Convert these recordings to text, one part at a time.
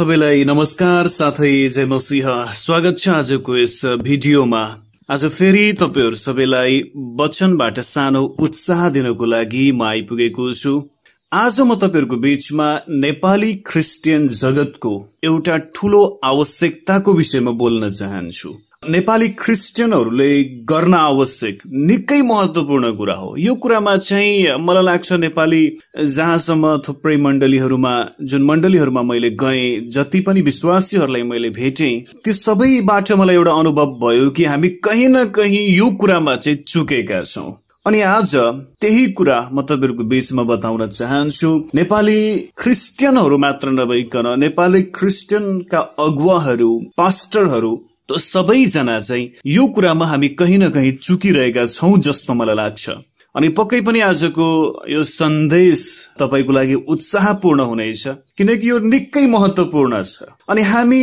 सबैलाई नमस्कार साथै जय मसिंह स्वागत छ आजको यस भिडियोमा आज फेरि तपाईँहरू सबैलाई वचनबाट सानो उत्साह दिनको लागि म आइपुगेको छु आज म तपाईँहरूको बीचमा नेपाली क्रिस्चियन जगतको एउटा ठुलो आवश्यकताको विषयमा बोल्न चाहन्छु नेपाली क्रिस्चियनहरूले गर्न आवश्यक निकै महत्वपूर्ण कुरा हो यो कुरामा चाहिँ मलाई लाग्छ नेपाली जहाँसम्म थुप्रै मण्डलीहरूमा जुन मण्डलीहरूमा मैले गएँ जति पनि विश्वासीहरूलाई मैले भेटेँ त्यो सबैबाट मलाई एउटा अनुभव भयो कि हामी कहीँ न कहीँ यो कुरामा चाहिँ चुकेका छौँ अनि आज त्यही कुरा म तपाईँहरूको बिचमा बताउन चाहन्छु नेपाली क्रिस्चियनहरू मात्र नभइकन नेपाली क्रिस्चियनका अगुवाहरू पास्टरहरू सबैजना चाहिँ यो कुरामा हामी कहीँ न कहीँ चुकिरहेका छौँ जस्तो मलाई लाग्छ अनि पक्कै पनि आजको यो सन्देश तपाईँको लागि उत्साहपूर्ण हुनेछ किनकि यो निकै महत्वपूर्ण छ अनि हामी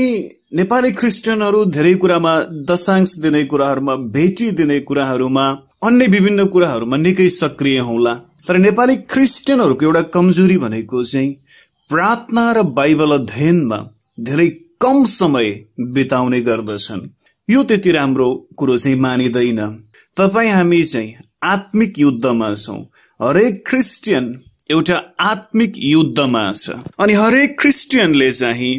नेपाली क्रिस्चियनहरू धेरै कुरामा दशांश दिने कुराहरूमा भेटी दिने कुराहरूमा अन्य विभिन्न कुराहरूमा निकै सक्रिय हौला तर नेपाली क्रिस्चियनहरूको एउटा कमजोरी भनेको चाहिँ प्रार्थना र बाइबल अध्ययनमा धेरै कम समय बिताउने गर्दछन् यो त्यति राम्रो कुरो चाहिँ मानिँदैन तपाईँ हामी चाहिँ आत्मिक युद्धमा छौँ हरेक क्रिस्चियन एउटा आत्मिक युद्धमा छ अनि हरेक क्रिस्चियनले चाहिँ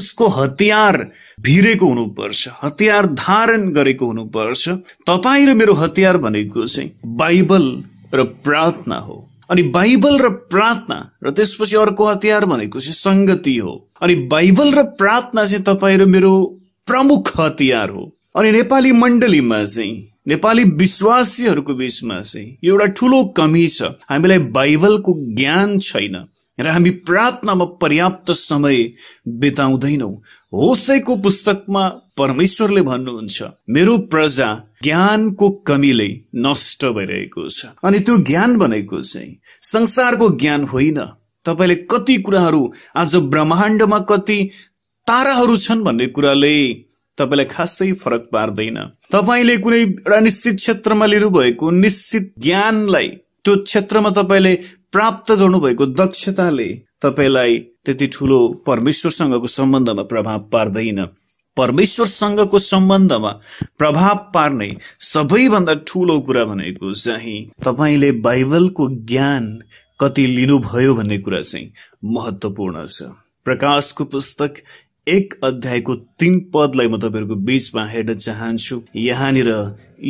उसको हतियार भिरेको हुनुपर्छ हतियार धारण गरेको हुनुपर्छ तपाईँ र मेरो हतियार भनेको चाहिँ बाइबल र प्रार्थना हो अनि बाइबल र प्रार्थना र त्यसपछि अर्को हतियार भनेको चाहिँ सङ्गति हो अनि बाइबल र प्रार्थना चाहिँ तपाईँ र मेरो प्रमुख हतियार हो अनि नेपाली मण्डलीमा चाहिँ नेपाली विश्वासीहरूको बिचमा चाहिँ एउटा ठुलो कमी छ हामीलाई बाइबलको ज्ञान छैन र हामी प्रार्थनामा पर्याप्त समय बिताउँदैनौँ होसैको पुस्तकमा परमेश्वरले भन्नुहुन्छ मेरो प्रजा ज्ञानको कमीले नष्ट भइरहेको छ अनि त्यो ज्ञान भनेको चाहिँ संसारको ज्ञान होइन तपाईँले कति कुराहरू आज ब्रह्माण्डमा कति ताराहरू छन् भन्ने कुराले तपाईँलाई खासै फरक पार्दैन तपाईँले कुनै एउटा निश्चित क्षेत्रमा लिनुभएको निश्चित ज्ञानलाई त्यो क्षेत्रमा तपाईँले प्राप्त गर्नुभएको दक्षताले तपाईँलाई त्यति ठुलो परमेश्वरसँगको सम्बन्धमा प्रभाव पार्दैन परमेश्वरसँगको सम्बन्धमा प्रभाव पार्ने सबैभन्दा ठुलो कुरा भनेको चाहिँ तपाईँले बाइबलको ज्ञान कति लिनुभयो भन्ने कुरा चाहिँ महत्त्वपूर्ण छ प्रकाशको पुस्तक एक अध्यायको तीन पदलाई म तपाईँहरूको बीचमा हेर्न चाहन्छु यहाँनिर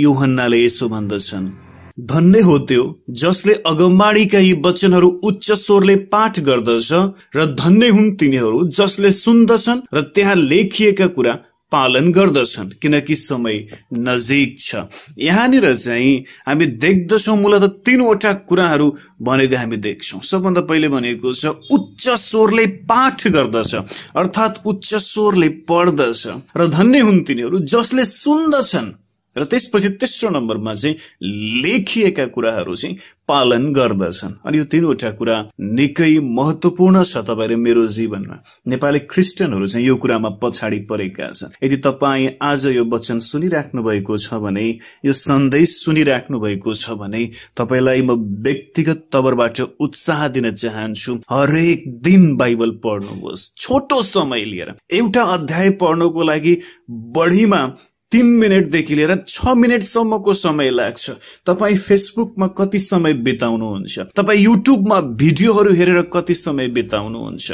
युहन्नाले यसो भन्दछन् धन्य हो त्यो जसले अगमबाडीका यी वचनहरू उच्च स्वरले पाठ गर्दछ र धन्य हुन् तिनीहरू जसले सुन्दछन् र त्यहाँ लेखिएका कुरा पालन गर्दछन् किनकि समय नजिक छ यहाँनिर चाहिँ हामी देख्दछौँ मूलत तिनवटा कुराहरू भनेको हामी देख्छौँ सबभन्दा पहिले भनेको छ उच्च स्वरले पाठ गर्दछ अर्थात् उच्च स्वरले पढ्दछ र धन्य हुन् तिनीहरू जसले सुन्दछन् र त्यसपछि तेस्रो नम्बरमा चाहिँ लेखिएका कुराहरू चाहिँ पालन गर्दछन् अनि यो तिनवटा कुरा निकै महत्वपूर्ण छ तपाईँले मेरो जीवनमा नेपाली क्रिस्चियनहरू चाहिँ यो कुरामा पछाडि परेका छन् यदि तपाईँ आज यो वचन सुनिराख्नु भएको छ भने यो सन्देश सुनिराख्नु भएको छ भने तपाईँलाई म व्यक्तिगत तवरबाट उत्साह दिन चाहन्छु हरेक दिन बाइबल पढ्नुहोस् छोटो समय लिएर एउटा अध्याय पढ्नुको लागि बढीमा तिन मिनटदेखि लिएर छ मिनटसम्मको समय लाग्छ तपाईँ फेसबुकमा कति समय बिताउनुहुन्छ तपाईँ युट्युबमा भिडियोहरू हेरेर कति समय बिताउनुहुन्छ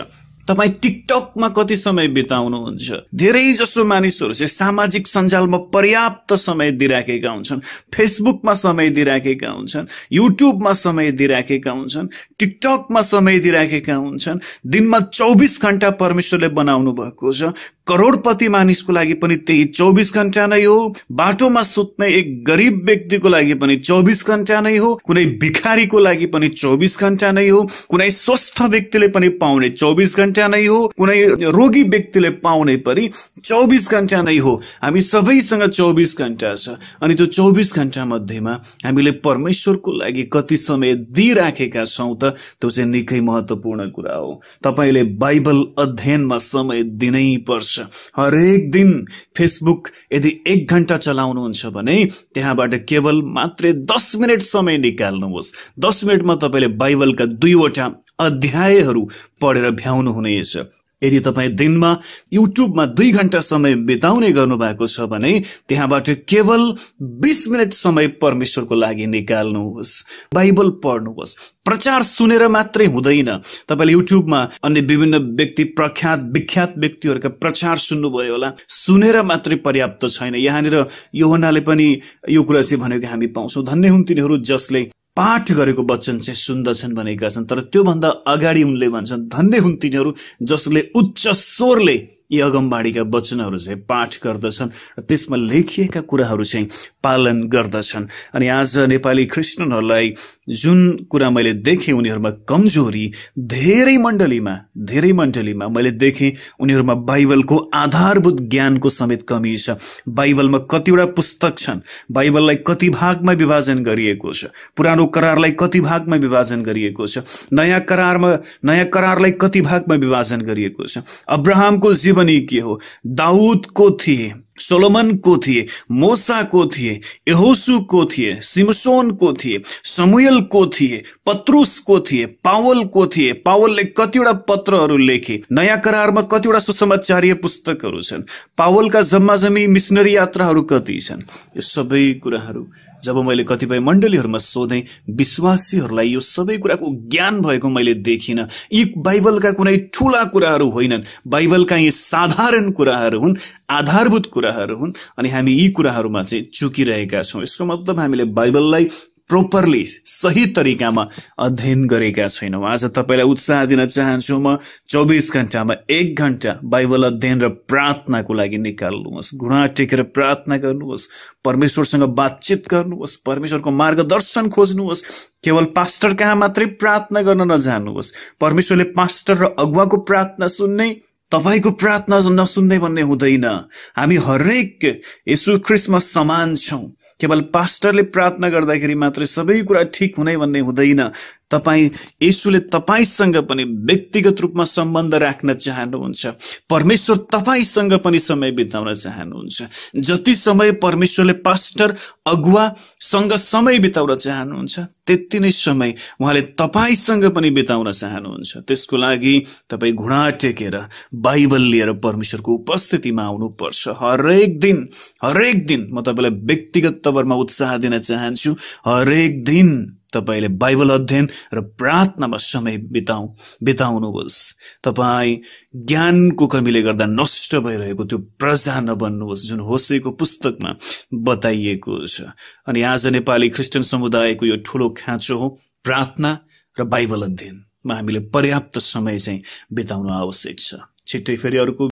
तपाईँ टिकटकमा कति समय बिताउनुहुन्छ धेरै जसो मानिसहरू चाहिँ सामाजिक सञ्जालमा पर्याप्त समय दिइराखेका हुन्छन् फेसबुकमा समय दिइराखेका हुन्छन् युट्युबमा समय दिइराखेका हुन्छन् टिकटकमा समय दिइराखेका हुन्छन् दिनमा चौबिस घन्टा परमेश्वरले बनाउनु भएको छ करोडपति मानिसको लागि पनि त्यही चौबिस घन्टा नै हो बाटोमा सुत्ने एक गरिब व्यक्तिको लागि पनि चौबिस घन्टा नै हो कुनै भिखारीको लागि पनि चौबिस घन्टा नै हो कुनै स्वस्थ व्यक्तिले पनि पाउने चौबिस घन्टा नै हो कुनै रोगी व्यक्तिले पाउने पनि चौबिस घन्टा नै हो हामी सबैसँग चौबिस घन्टा छ अनि त्यो चौबिस घन्टा मध्येमा हामीले परमेश्वरको लागि कति समय दिइराखेका छौँ त त्यो चाहिँ निकै महत्त्वपूर्ण कुरा हो तपाईँले बाइबल अध्ययनमा समय दिनै पर्छ हरेक दिन फेसबुक यदि एक घन्टा चलाउनुहुन्छ भने त्यहाँबाट केवल मात्रै दस मिनट समय निकाल्नुहोस् दस मिनटमा तपाईँले बाइबलका दुईवटा अध्यायहरू पढेर भ्याउनु हुनेछ यदि तपाईँ दिनमा युट्युबमा दुई घन्टा समय बिताउने गर्नुभएको छ भने त्यहाँबाट केवल बिस मिनट समय परमेश्वरको लागि निकाल्नुहोस् बाइबल पढ्नुहोस् प्रचार सुनेर मात्रै हुँदैन तपाईँले युट्युबमा अन्य विभिन्न व्यक्ति प्रख्यात विख्यात व्यक्तिहरूका प्रचार सुन्नुभयो होला सुनेर मात्रै पर्याप्त छैन यहाँनिर यो हुनाले पनि यो कुरा चाहिँ भनेको हामी पाउँछौँ धन्य हुन् तिनीहरू जसले पाठ गरेको वचन चाहिँ सुन्दछन् भनेका छन् तर त्योभन्दा अगाडि उनले भन्छन् धन्दै हुन् तिनीहरू जसले उच्च स्वरले यी अगमबाडीका वचनहरू चाहिँ पाठ गर्दछन् र त्यसमा लेखिएका कुराहरू चाहिँ पालन गर्दछन् अनि आज नेपाली क्रिस्चियनहरूलाई जुन कुरा मैले देखेँ उनीहरूमा कमजोरी धेरै मण्डलीमा धेरै मण्डलीमा मैले देखेँ उनीहरूमा बाइबलको आधारभूत ज्ञानको समेत कमी छ बाइबलमा कतिवटा पुस्तक छन् बाइबललाई कति भागमा विभाजन गरिएको छ पुरानो करारलाई कति भागमा विभाजन गरिएको छ नयाँ करारमा नयाँ करारलाई कति भागमा विभाजन गरिएको छ अब्राहमको जीवनी के हो दाउदको थिए को थिए मोसाको थिए यहोसुको थिए को थिए को थिए पत्रुसको थिए पावलको थिए पावलले कतिवटा पत्रहरू लेखे नयाँ करारमा कतिवटा सुसमाचार्य पुस्तकहरू छन् पावलका जम्मा जम्मी मिसनरी यात्राहरू कति छन् यो सबै कुराहरू जब मैले कतिपय मण्डलीहरूमा सोधेँ विश्वासीहरूलाई यो सबै कुराको ज्ञान भएको मैले देखिनँ यी बाइबलका कुनै ठुला कुराहरू होइनन् बाइबलका यी साधारण कुराहरू हुन् आधारभूत कुराहरू हुन् अनि हामी यी कुराहरूमा चाहिँ चुकिरहेका छौँ यसको मतलब हामीले बाइबललाई प्रोपरली सही तरिकामा अध्ययन गरेका छैनौँ आज तपाईँलाई उत्साह दिन चाहन्छु म चौबिस घन्टामा एक घन्टा बाइबल अध्ययन र प्रार्थनाको लागि निकाल्नुहोस् घुँडा टेकेर प्रार्थना गर्नुहोस् परमेश्वरसँग बातचित गर्नुहोस् परमेश्वरको मार्गदर्शन खोज्नुहोस् केवल पास्टर कहाँ मात्रै प्रार्थना गर्न नजानुहोस् परमेश्वरले पास्टर र अगुवाको प्रार्थना सुन्ने तपाईँको प्रार्थना नसुन्ने भन्ने हुँदैन हामी हरेक यसु क्रिस्मस समान छौँ केवल पास्टरले प्रार्थना गर्दाखेरि मात्रै सबै कुरा ठिक हुने भन्ने हुँदैन तपाईँ यीशुले तपाईँसँग पनि व्यक्तिगत रूपमा सम्बन्ध राख्न चाहनुहुन्छ परमेश्वर तपाईँसँग पनि समय बिताउन चाहनुहुन्छ जति समय परमेश्वरले पास्टर अगुवासँग समय बिताउन चाहनुहुन्छ त्यति नै समय उहाँले तपाईँसँग पनि बिताउन चाहनुहुन्छ त्यसको लागि तपाईँ घुँडा टेकेर बाइबल लिएर परमेश्वरको उपस्थितिमा आउनुपर्छ हरेक दिन हरेक दिन म तपाईँलाई व्यक्तिगत तवरमा उत्साह दिन चाहन्छु हरेक दिन तपाईँले बाइबल अध्ययन र प्रार्थनामा समय बिताउ बिताउनुहोस् तपाईँ ज्ञानको कमीले गर्दा नष्ट भइरहेको त्यो प्रजा नबन्नुहोस् जुन होसेको पुस्तकमा बताइएको छ अनि आज नेपाली क्रिस्चियन समुदायको यो ठुलो खाँचो हो प्रार्थना र बाइबल अध्ययनमा हामीले पर्याप्त समय चाहिँ बिताउनु आवश्यक छ छिट्टै फेरि अर्को